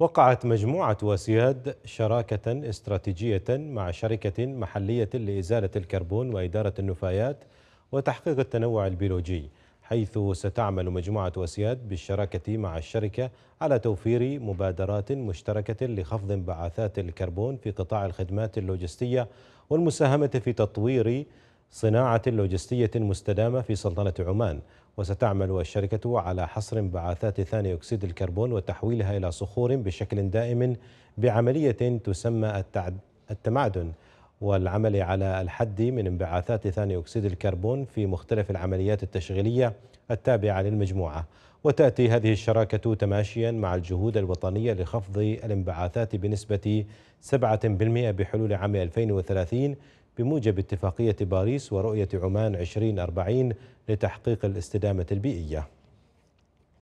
وقعت مجموعة وسياد شراكة استراتيجية مع شركة محلية لإزالة الكربون وإدارة النفايات وتحقيق التنوع البيولوجي حيث ستعمل مجموعة وسياد بالشراكة مع الشركة على توفير مبادرات مشتركة لخفض انبعاثات الكربون في قطاع الخدمات اللوجستية والمساهمة في تطوير صناعة لوجستية مستدامة في سلطنة عمان وستعمل الشركة على حصر انبعاثات ثاني أكسيد الكربون وتحويلها إلى صخور بشكل دائم بعملية تسمى التمعدن والعمل على الحد من انبعاثات ثاني أكسيد الكربون في مختلف العمليات التشغيلية التابعة للمجموعة وتأتي هذه الشراكة تماشيا مع الجهود الوطنية لخفض الانبعاثات بنسبة 7% بحلول عام 2030 بموجب اتفاقية باريس ورؤية عمان 2040 لتحقيق الاستدامة البيئية